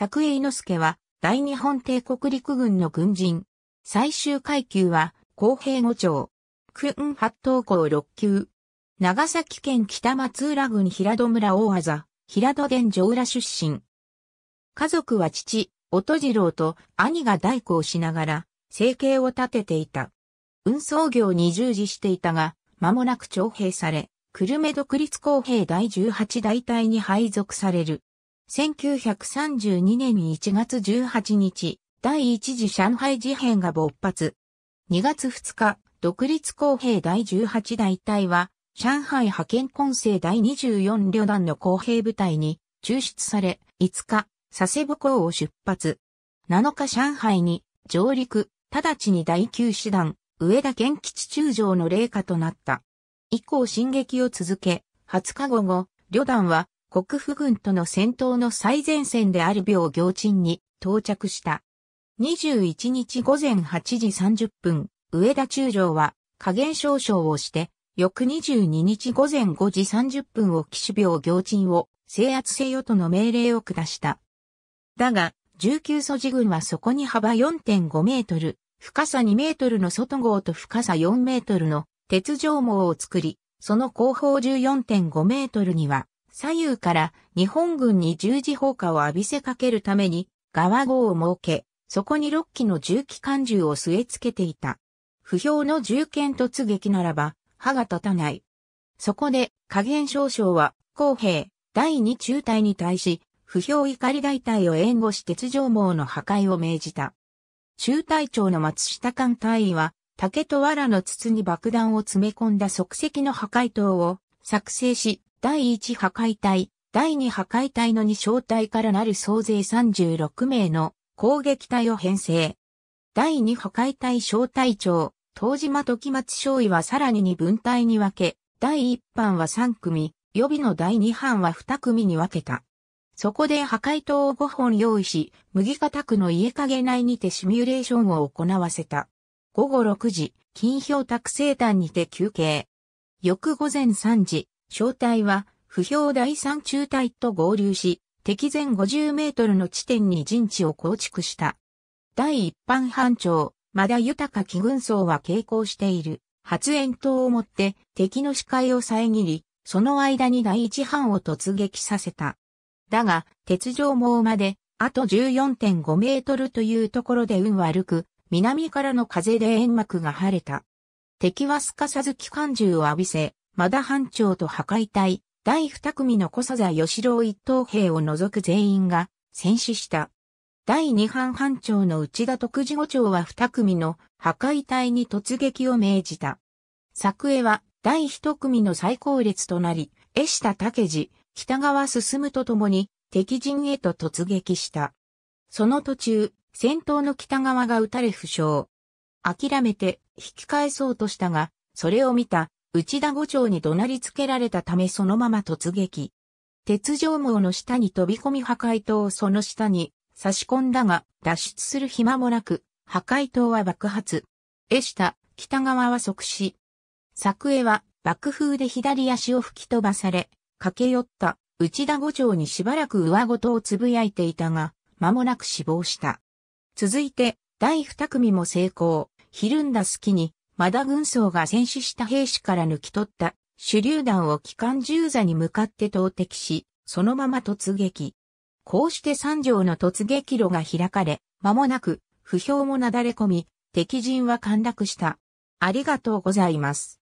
作栄之助は、大日本帝国陸軍の軍人。最終階級は、公平五丁。運八等校六級。長崎県北松浦郡平戸村大技、平戸伝上浦出身。家族は父、音次郎と兄が代行しながら、生計を立てていた。運送業に従事していたが、間もなく徴兵され、久留米独立公兵第18大隊に配属される。1932年1月18日、第一次上海事変が勃発。2月2日、独立公平第18大隊は、上海派遣混成第24旅団の公平部隊に抽出され、5日、佐世保港を出発。7日上海に上陸、直ちに第9師団、上田県吉中将の霊下となった。以降進撃を続け、20日午後、旅団は国府軍との戦闘の最前線である病行鎮に到着した。21日午前8時30分、上田中将は加減少々をして、翌22日午前5時30分を騎士病行鎮を制圧せよとの命令を下した。だが、19素地軍はそこに幅4.5メートル、深さ2メートルの外号と深さ4メートルの鉄条網を作り、その後方14.5メートルには左右から日本軍に十字砲火を浴びせかけるために、側号を設け、そこに6機の重機関銃を据え付けていた。不評の銃剣突撃ならば、歯が立たない。そこで、加減少将は、公平、第二中隊に対し、不評怒り大隊を援護し鉄条網の破壊を命じた。中隊長の松下艦隊員は、竹と藁の筒に爆弾を詰め込んだ即席の破壊塔を作成し、第1破壊隊、第2破壊隊の2小隊からなる総勢36名の攻撃隊を編成。第2破壊隊小隊長、東島時松少尉はさらに2分隊に分け、第1班は3組、予備の第2班は2組に分けた。そこで破壊塔を5本用意し、麦方区の家影内にてシミュレーションを行わせた。午後6時、金氷卓生団にて休憩。翌午前3時、小隊は、不評第三中隊と合流し、敵前50メートルの地点に陣地を構築した。第一般班長、まだ豊騎軍曹は傾向している。発煙筒を持って敵の視界を遮り、その間に第一班を突撃させた。だが、鉄条網まで、あと14.5メートルというところで運悪く、南からの風で煙幕が晴れた。敵はすかさず機関銃を浴びせ、マダ班長と破壊隊、第二組の小佐座義郎一等兵を除く全員が戦死した。第二班班長の内田徳次五長は二組の破壊隊に突撃を命じた。作江は第一組の最高列となり、江下武次、北川進とともに敵陣へと突撃した。その途中、戦闘の北側が撃たれ負傷。諦めて引き返そうとしたが、それを見た内田五丁に怒鳴りつけられたためそのまま突撃。鉄条網の下に飛び込み破壊塔をその下に差し込んだが脱出する暇もなく破壊塔は爆発。絵下、北側は即死。作絵は爆風で左足を吹き飛ばされ、駆け寄った内田五丁にしばらく上ごとをつぶやいていたが、間もなく死亡した。続いて、第二組も成功、ひるんだ隙に、マダ軍曹が戦死した兵士から抜き取った手榴弾を機関銃座に向かって投擲し、そのまま突撃。こうして三条の突撃路が開かれ、間もなく、不評もなだれ込み、敵陣は陥落した。ありがとうございます。